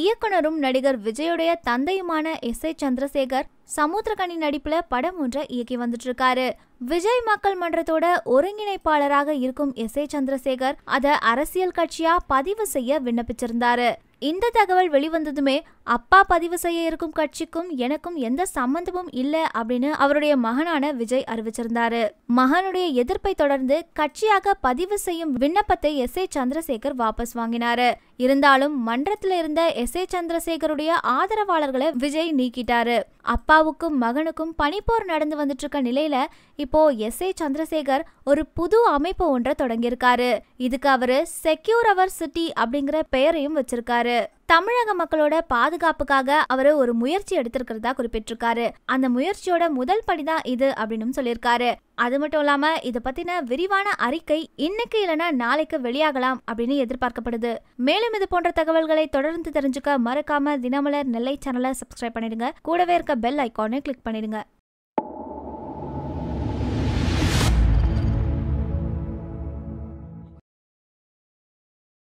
இயக்குனரும் நடிகர் விஜயுடைய தந்தையுமான எஸ் ஏ சந்திரசேகர் சமுத்திரகனி நடிப்புல படம் ஒன்றை இயக்கி வந்துட்டு இருக்காரு விஜய் மக்கள் மன்றத்தோட ஒருங்கிணைப்பாளராக இருக்கும் எஸ் ஏ சந்திரசேகர் அதை அரசியல் கட்சியா பதிவு செய்ய விண்ணப்பிச்சிருந்தாரு இந்த தகவல் வெளிவந்ததுமே அப்பா பதிவு செய்ய இருக்கும் கட்சிக்கும் எனக்கும் எந்த சம்பந்தமும் இல்லை அப்படின்னு அவருடைய மகனான விஜய் அறிவிச்சிருந்தாரு மகனுடைய எதிர்ப்பை தொடர்ந்து கட்சியாக பதிவு செய்யும் விண்ணப்பத்தை எஸ் ஏ சந்திரசேகர் வாபஸ் வாங்கினாரு இருந்தாலும் மன்றத்தில் இருந்த எஸ் ஏ சந்திரசேகருடைய ஆதரவாளர்களை விஜய் நீக்கிட்டாரு அப்பாவுக்கும் மகனுக்கும் பனிப்போர் நடந்து வந்துட்டு இருக்க நிலையில இப்போ எஸ் ஏ சந்திரசேகர் ஒரு புது அமைப்பு ஒன்றை தொடங்கியிருக்காரு இதுக்கு அவரு செக்யூர் அவர் சிட்டி அப்படிங்கிற பெயரையும் வச்சிருக்காரு குறிப்பிட்டிருக்காரு தமிழக மக்களோட பாதுகாப்புக்காக அவர் ஒரு முயற்சி எடுத்திருக்கிறதா குறிப்பிட்டிருக்காரு அந்த முயற்சியோட முதல் படிதான் இது அப்படின்னு சொல்லியிருக்காரு அது மட்டும் இல்லாம இதை பத்தின விரிவான அறிக்கை இன்னைக்கு இல்லனா நாளைக்கு வெளியாகலாம் அப்படின்னு எதிர்பார்க்கப்படுது மேலும் இது போன்ற தகவல்களை தொடர்ந்து தெரிஞ்சுக்க மறக்காம தினமலர் நெல்லை சேனலை சப்ஸ்கிரைப் பண்ணிடுங்க கூடவே இருக்க பெல் ஐக்கானை கிளிக் பண்ணிடுங்க